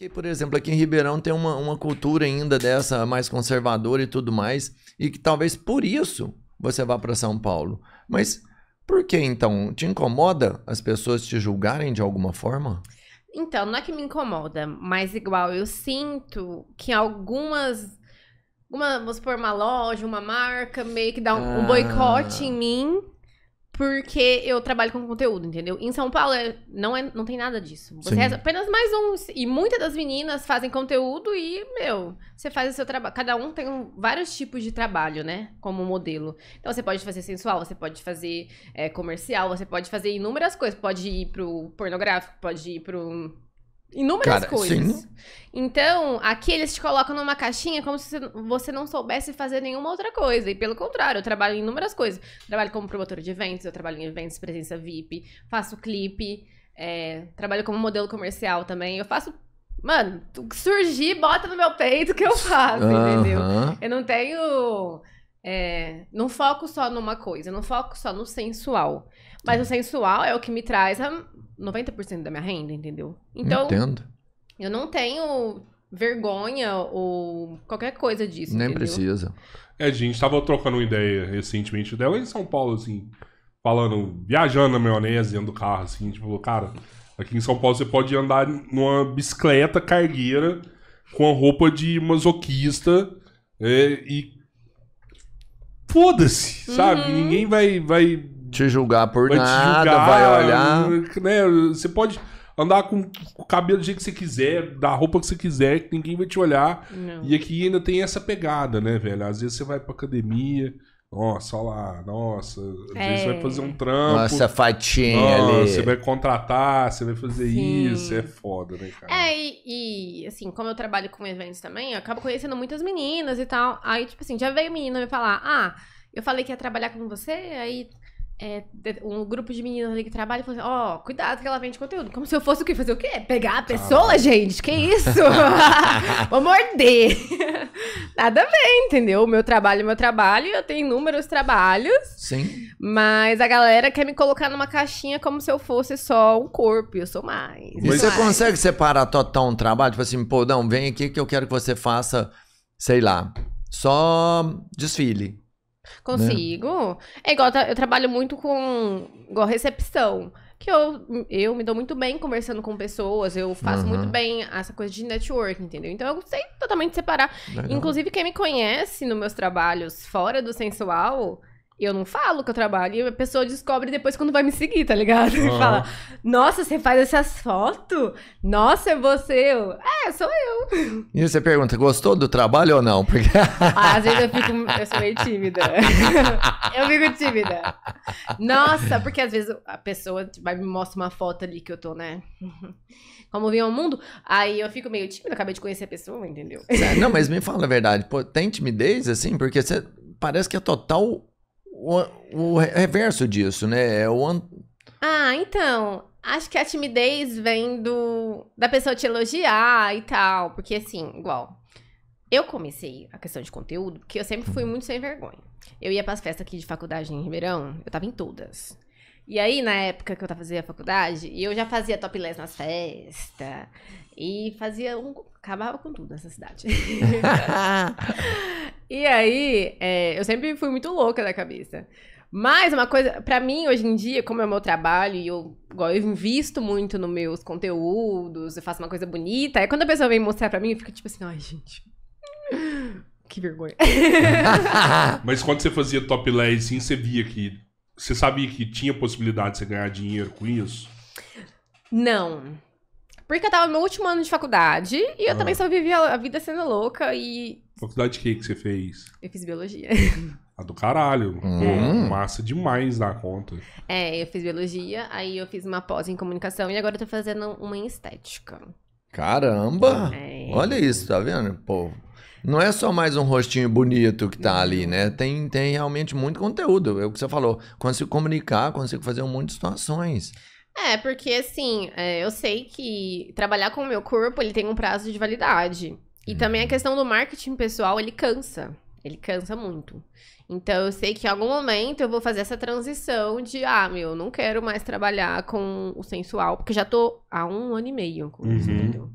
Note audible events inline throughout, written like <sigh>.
Que, por exemplo, aqui em Ribeirão tem uma, uma cultura ainda dessa mais conservadora e tudo mais, e que talvez por isso você vá para São Paulo. Mas por que então? Te incomoda as pessoas te julgarem de alguma forma? Então, não é que me incomoda, mas igual eu sinto que algumas. Uma, vamos supor, uma loja, uma marca, meio que dá um, ah. um boicote ah. em mim porque eu trabalho com conteúdo, entendeu? Em São Paulo é, não, é, não tem nada disso. Você Sim. é apenas mais um. E muitas das meninas fazem conteúdo e, meu, você faz o seu trabalho. Cada um tem um, vários tipos de trabalho, né? Como modelo. Então você pode fazer sensual, você pode fazer é, comercial, você pode fazer inúmeras coisas. Pode ir pro pornográfico, pode ir pro inúmeras Cara, coisas. Sim. Então, aqui eles te colocam numa caixinha como se você não soubesse fazer nenhuma outra coisa. E pelo contrário, eu trabalho em inúmeras coisas. trabalho como promotor de eventos, eu trabalho em eventos, presença VIP, faço clipe, é, trabalho como modelo comercial também. Eu faço. Mano, surgir, bota no meu peito que eu faço, uhum. entendeu? Eu não tenho. É, não foco só numa coisa, não foco só no sensual. Mas o sensual é o que me traz a 90% da minha renda, entendeu? Então, Entendo. eu não tenho vergonha ou qualquer coisa disso. Nem entendeu? precisa. É, a gente tava trocando uma ideia recentemente dela em São Paulo, assim, falando, viajando na maionese dentro do carro, assim, tipo, cara, aqui em São Paulo você pode andar numa bicicleta cargueira com a roupa de masoquista é, e. Foda-se, sabe? Uhum. Ninguém vai, vai te julgar por vai nada, julgar, vai olhar. Né? Você pode andar com o cabelo do jeito que você quiser, da roupa que você quiser, que ninguém vai te olhar. Não. E aqui ainda tem essa pegada, né, velho? Às vezes você vai pra academia. Nossa, olha lá, nossa, às é. vezes você vai é. fazer um trampo. Nossa, fatinha ali. Você vai contratar, você vai fazer Sim. isso, é foda, né, cara? É, e, e, assim, como eu trabalho com eventos também, eu acabo conhecendo muitas meninas e tal. Aí, tipo assim, já veio menina me falar, ah, eu falei que ia trabalhar com você, aí é, um grupo de meninas ali que trabalha e falou assim: ó, oh, cuidado que ela vende conteúdo. Como se eu fosse o quê? Fazer o quê? Pegar a pessoa, ah. gente? Que isso? <laughs> <laughs> Vou morder. <laughs> Nada bem, entendeu? O meu trabalho é meu trabalho, eu tenho inúmeros trabalhos. Sim. Mas a galera quer me colocar numa caixinha como se eu fosse só um corpo, eu sou mais. Mas você mais. consegue separar total um trabalho? Tipo assim, pô, não, vem aqui que eu quero que você faça, sei lá, só desfile. Né? Consigo. Né? É igual, eu trabalho muito com igual recepção. Que eu, eu me dou muito bem conversando com pessoas, eu faço uhum. muito bem essa coisa de network, entendeu? Então eu sei totalmente separar. Legal. Inclusive, quem me conhece nos meus trabalhos fora do sensual eu não falo que eu trabalho. E a pessoa descobre depois quando vai me seguir, tá ligado? Uhum. <laughs> E fala: Nossa, você faz essas fotos? Nossa, é você. Eu, é, sou eu. <laughs> E você pergunta: Gostou do trabalho ou não? Porque... Ah, às vezes eu fico. Eu sou meio tímida. <laughs> eu fico tímida. Nossa, porque às vezes a pessoa vai me mostra uma foto ali que eu tô, né? Como vim ao mundo. Aí eu fico meio tímida, acabei de conhecer a pessoa, entendeu? É, não, mas me fala a verdade. Pô, tem timidez assim? Porque você. Parece que é total o, o reverso disso, né? É o an... Ah, então. Acho que a timidez vem do, da pessoa te elogiar e tal. Porque, assim, igual. Eu comecei a questão de conteúdo porque eu sempre fui muito sem vergonha. Eu ia para as festas aqui de faculdade em Ribeirão, eu tava em todas. E aí, na época que eu fazia faculdade, eu já fazia topless nas festas. E fazia um. Acabava com tudo nessa cidade. <laughs> <laughs> E aí, é, eu sempre fui muito louca da cabeça. Mas uma coisa, para mim, hoje em dia, como é o meu trabalho e eu, eu invisto muito nos meus conteúdos, eu faço uma coisa bonita, aí quando a pessoa vem mostrar para mim, eu tipo assim, ai, gente. Que vergonha. <laughs> Mas quando você fazia top lay sim, você via que. Você sabia que tinha possibilidade de você ganhar dinheiro com isso? Não. Porque eu tava no meu último ano de faculdade e eu ah. também só vivia a vida sendo louca e. Faculdade de que, que você fez? Eu fiz biologia. <laughs> A do caralho. Hum. Massa demais na conta. É, eu fiz biologia, aí eu fiz uma pós em comunicação e agora eu tô fazendo uma em estética. Caramba! Ah. É. Olha isso, tá vendo? Pô, não é só mais um rostinho bonito que tá ali, né? Tem, tem realmente muito conteúdo. É o que você falou. Consigo comunicar, consigo fazer um monte de situações. É, porque assim, é, eu sei que trabalhar com o meu corpo, ele tem um prazo de validade. E hum. também a uhum. questão do marketing pessoal, ele cansa. Ele cansa muito. Então eu sei que em algum momento eu vou fazer essa transição de, ah, meu, não quero mais trabalhar com o sensual, porque já tô há um ano e meio com uhum. isso, entendeu?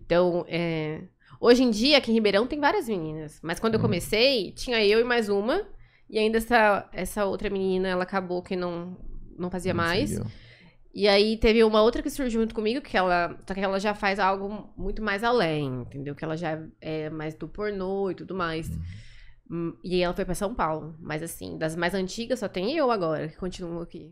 Então, é... hoje em dia, aqui em Ribeirão tem várias meninas, mas quando eu hum. comecei, tinha eu e mais uma, e ainda essa, essa outra menina, ela acabou que não, não fazia não mais. Seguiu. E aí teve uma outra que surgiu junto comigo, que ela. Só que ela já faz algo muito mais além, entendeu? Que ela já é mais do pornô e tudo mais. Uhum. E E ela foi para São Paulo. Mas assim, das mais antigas só tem eu agora que continuo aqui.